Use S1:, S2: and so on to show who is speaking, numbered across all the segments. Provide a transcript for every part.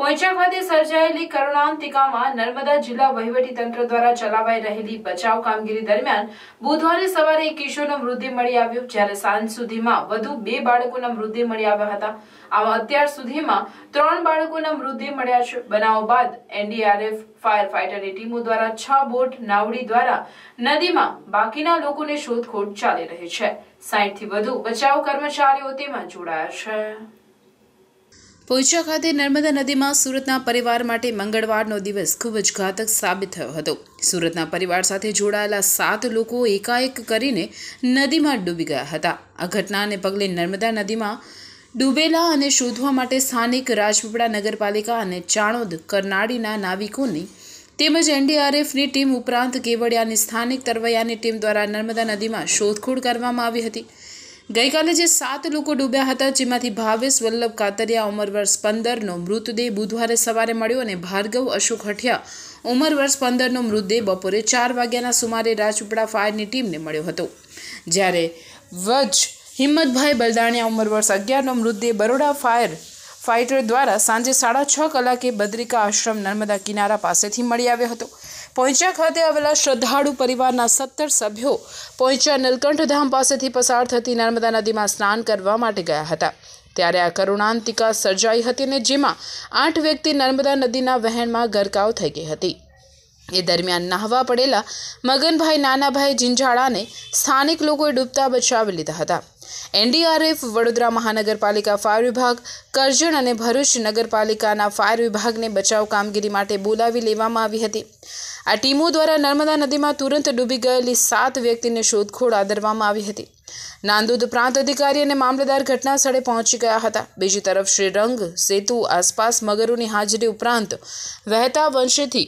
S1: પોઈચા ખાતે સર્જાયેલી કરુણાંતિકામાં નર્મદા જિલ્લા વહીવટી તંત્ર દ્વારા ચલાવાઈ રહેલી બચાવ કામગીરી દરમિયાન બુધવારે સવારે એક કિશોરનો મૃતદેહ મળી આવ્યો જ્યારે સાંજ સુધીમાં વધુ બે બાળકોના મૃતદેહ મળી આવ્યા હતા આમાં અત્યાર સુધીમાં ત્રણ બાળકોના મૃતદેહ મળ્યા છે બનાવ બાદ એનડીઆરએફ ફાયર ફાઈટરની ટીમો દ્વારા છ બોટ નાવડી દ્વારા નદીમાં બાકીના લોકોને શોધખોળ ચાલી રહી છે સાઈઠથી વધુ બચાવ કર્મચારીઓ તેમાં જોડાયા છે પોઈચા ખાતે નર્મદા નદીમાં સુરતના પરિવાર માટે મંગળવારનો દિવસ ખૂબ જ ઘાતક સાબિત થયો હતો સુરતના પરિવાર સાથે જોડાયેલા સાત લોકો એકાએક કરીને નદીમાં ડૂબી ગયા હતા આ ઘટનાને પગલે નર્મદા નદીમાં ડૂબેલા અને શોધવા માટે સ્થાનિક રાજપીપળા નગરપાલિકા અને ચાણોદ કરનાળીના નાવિકોની તેમજ એનડીઆરએફની ટીમ ઉપરાંત કેવડિયાની સ્થાનિક તરવૈયાની ટીમ દ્વારા નર્મદા નદીમાં શોધખોળ કરવામાં આવી હતી ગઈકાલે જે સાત લોકો ડૂબ્યા હતા જેમાંથી ભાવેશ વલ્લભ કાતરિયા ઉંમર વર્ષ પંદરનો મૃતદેહ બુધવારે સવારે મળ્યો અને ભાર્ગવ અશોક હઠિયા ઉંમર વર્ષ પંદરનો મૃતદેહ બપોરે ચાર વાગ્યાના સુમારે રાજપીપળા ફાયરની ટીમને મળ્યો હતો જ્યારે વજ હિંમતભાઈ બલદાણિયા ઉંમર વર્ષ અગિયારનો મૃતદેહ બરોડા ફાયર ફાઇટર દ્વારા સાંજે સાડા છ કલાકે બદ્રિકા આશ્રમ નર્મદા કિનારા પાસેથી મળી આવ્યો હતો પોઈચા ખાતે આવેલા શ્રદ્ધાળુ પરિવારના સત્તર સભ્યો પોઈચા નીલકંઠધામ પાસેથી પસાર થતી નર્મદા નદીમાં સ્નાન કરવા માટે ગયા હતા ત્યારે આ કરુણાંતિકા સર્જાઈ હતી અને જેમાં આઠ વ્યક્તિ નર્મદા નદીના વહેણમાં ગરકાવ થઈ ગઈ હતી એ દરમિયાન નાહવા પડેલા મગનભાઈ નાનાભાઈ જિંજાળાને સ્થાનિક લોકોએ ડૂબતા બચાવી લીધા હતા એનડીઆરએફ વડોદરા મહાનગરપાલિકા ફાયર વિભાગ કરજણ અને ભરૂચ નગરપાલિકાના ફાયર વિભાગને બચાવ કામગીરી માટે બોલાવી લેવામાં આવી હતી આ ટીમો દ્વારા નર્મદા નદીમાં તુરંત ડૂબી ગયેલી સાત વ્યક્તિને શોધખોળ આદરવામાં આવી હતી નાંદુદ પ્રાંત અધિકારી અને મામલતદાર ઘટના સ્થળે પહોંચી ગયા હતા બીજી તરફ શ્રીરંગ સેતુ આસપાસ મગરોની હાજરી ઉપરાંત વહેતા વંશેથી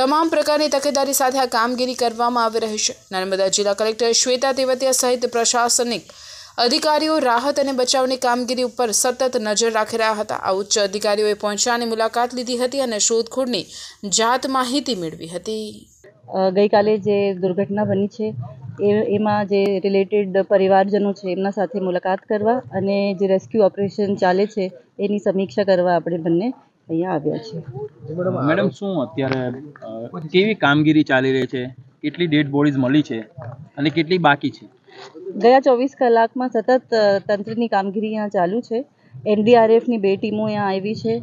S1: તમામ પ્રકારની તકેદારી સાથે આ કામગીરી કરવામાં આવી રહી છે નર્મદા જિલ્લા કલેક્ટર શ્વેતા તેવતિયા સહિત પ્રશાસનિક અધિકારીઓ રાહત અને બચાવની કામગીરી ઉપર સતત નજર રાખી રહ્યા હતા આ ઉચ્ચ અધિકારીઓએ પહોંચ્યાની મુલાકાત લીધી હતી અને શોધખોળની જાત માહિતી મેળવી હતી
S2: ગઈકાલે જે દુર્ઘટના બની છે એ એમાં જે રિલેટેડ પરિવારજનો છે એમના સાથે મુલાકાત કરવા અને જે રેસ્ક્યુ ઓપરેશન ચાલે છે એની સમીક્ષા કરવા આપણે બંને અહીંયા આવ્યા
S1: છીએ
S3: મેડમ શું અત્યારે કેવી કામગીરી ચાલી
S2: રહી છે કેટલી ડેડ બોડીઝ મળી છે અને કેટલી બાકી છે ગયા ચોવીસ કલાકમાં સતત તંત્રની કામગીરી અહીંયા ચાલુ છે એનડીઆરએફની બે ટીમો અહીંયા આવી છે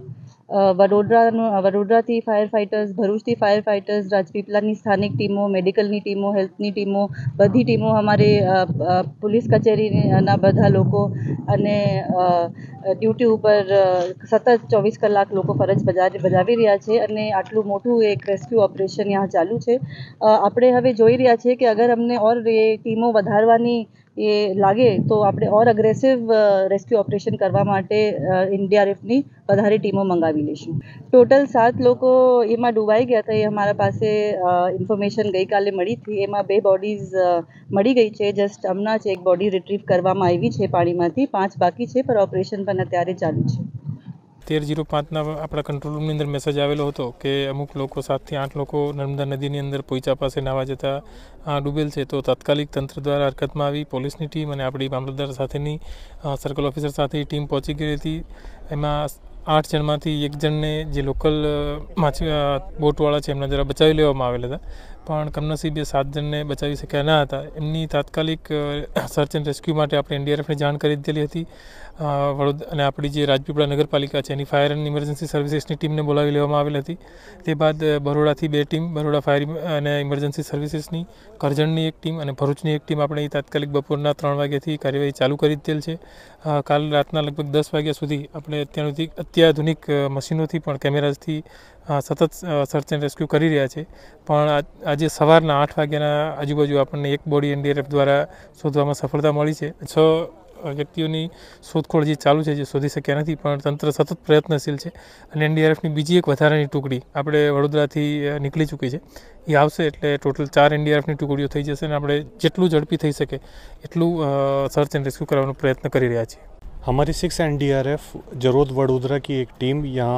S2: વડોદરાનું વડોદરાથી ફાયર ફાઇટર્સ ભરૂચથી ફાયર ફાઇટર્સ રાજપીપલાની સ્થાનિક ટીમો મેડિકલની ટીમો હેલ્થની ટીમો બધી ટીમો અમારે પોલીસ કચેરીના બધા લોકો અને ડ્યુટી ઉપર સતત ચોવીસ કલાક લોકો ફરજ બજાવી રહ્યા છે અને આટલું મોટું એક રેસ્ક્યુ ઓપરેશન ત્યાં ચાલુ છે આપણે હવે જોઈ રહ્યા છીએ કે અગર અમને ઓર એ ટીમો વધારવાની એ લાગે તો આપણે ઓર અગ્રેસિવ રેસ્ક્યુ ઓપરેશન કરવા માટે એનડીઆરએફની વધારે ટીમો મંગાવી લઈશું ટોટલ સાત લોકો એમાં ડૂબાઈ ગયા હતા એ અમારા પાસે ઇન્ફોર્મેશન ગઈકાલે મળી હતી એમાં બે બોડીઝ મળી ગઈ છે જસ્ટ હમણાં જ એક બોડી રિટ્રીવ કરવામાં આવી છે પાણીમાંથી પાંચ બાકી છે પણ ઓપરેશન પણ અત્યારે ચાલુ છે
S3: તેર જીરો પાંચના આપણા કંટ્રોલ રૂમની અંદર મેસેજ આવેલો હતો કે અમુક લોકો સાતથી આઠ લોકો નર્મદા નદીની અંદર પોઈચા પાસે નાવા જતા ડૂબેલ છે તો તાત્કાલિક તંત્ર દ્વારા હરકતમાં આવી પોલીસની ટીમ અને આપણી મામલતદાર સાથેની સર્કલ ઓફિસર સાથે ટીમ પહોંચી ગઈ હતી એમાં આઠ જણમાંથી એક જણને જે લોકલ માછી બોટવાળા છે એમના જરા બચાવી લેવામાં આવેલા હતા પણ કમનસીબે સાત જણને બચાવી શક્યા ન હતા એમની તાત્કાલિક સર્ચ એન્ડ રેસ્ક્યુ માટે આપણે એનડીઆરએફને જાણ કરી દીધેલી હતી વડોદરા અને આપણી જે રાજપીપળા નગરપાલિકા છે એની ફાયર એન્ડ ઇમરજન્સી સર્વિસીસની ટીમને બોલાવી લેવામાં આવેલ હતી તે બાદ બરોડાથી બે ટીમ બરોડા ફાયર અને ઇમરજન્સી સર્વિસીસની કરજણની એક ટીમ અને ભરૂચની એક ટીમ આપણે તાત્કાલિક બપોરના ત્રણ વાગ્યાથી કાર્યવાહી ચાલુ કરી દીધેલ છે કાલ રાતના લગભગ દસ વાગ્યા સુધી આપણે અત્યારથી અત્યાધુનિક મશીનોથી પણ કેમેરાઝથી સતત સર્ચ એન્ડ રેસ્ક્યુ કરી રહ્યા છે પણ આજે સવારના આઠ વાગ્યાના આજુબાજુ આપણને એક બોડી એનડીઆરએફ દ્વારા શોધવામાં સફળતા મળી છે છ વ્યક્તિઓની શોધખોળ જે ચાલુ છે જે શોધી શક્યા નથી પણ તંત્ર સતત પ્રયત્નશીલ છે અને એનડીઆરએફની બીજી એક વધારાની ટુકડી આપણે વડોદરાથી નીકળી ચૂકી છે એ આવશે એટલે ટોટલ ચાર એનડીઆરએફની ટુકડીઓ થઈ જશે અને આપણે જેટલું ઝડપી થઈ શકે એટલું સર્ચ એન્ડ રેસ્ક્યુ કરવાનો પ્રયત્ન કરી રહ્યા છીએ અમારી six N D R F એક ટીમ की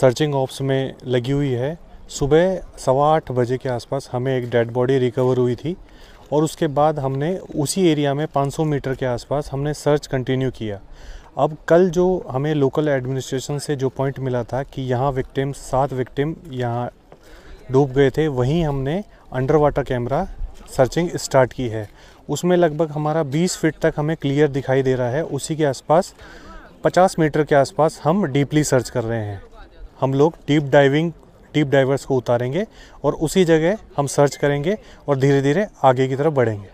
S4: सर्चिंग ऑप्स में लगी हुई है सुबह सवा आठ बजे के आसपास हमें एक डेड बॉडी रिकवर हुई थी और उसके बाद हमने उसी एरिया में 500 मीटर के आसपास हमने सर्च कंटिन्यू किया अब कल जो हमें लोकल एडमिनिस्ट्रेशन से जो पॉइंट मिला था कि यहाँ विक्टिम सात विक्टिम यहाँ डूब गए थे वहीं हमने underwater camera searching start की है उसमें लगभग हमारा 20 फीट तक हमें क्लियर दिखाई दे रहा है उसी के आसपास 50 मीटर के आसपास हम डीपली सर्च कर रहे हैं हम लोग डीप डाइविंग डीप डाइवर्स को उतारेंगे और उसी जगह हम सर्च करेंगे और धीरे धीरे आगे की तरफ बढ़ेंगे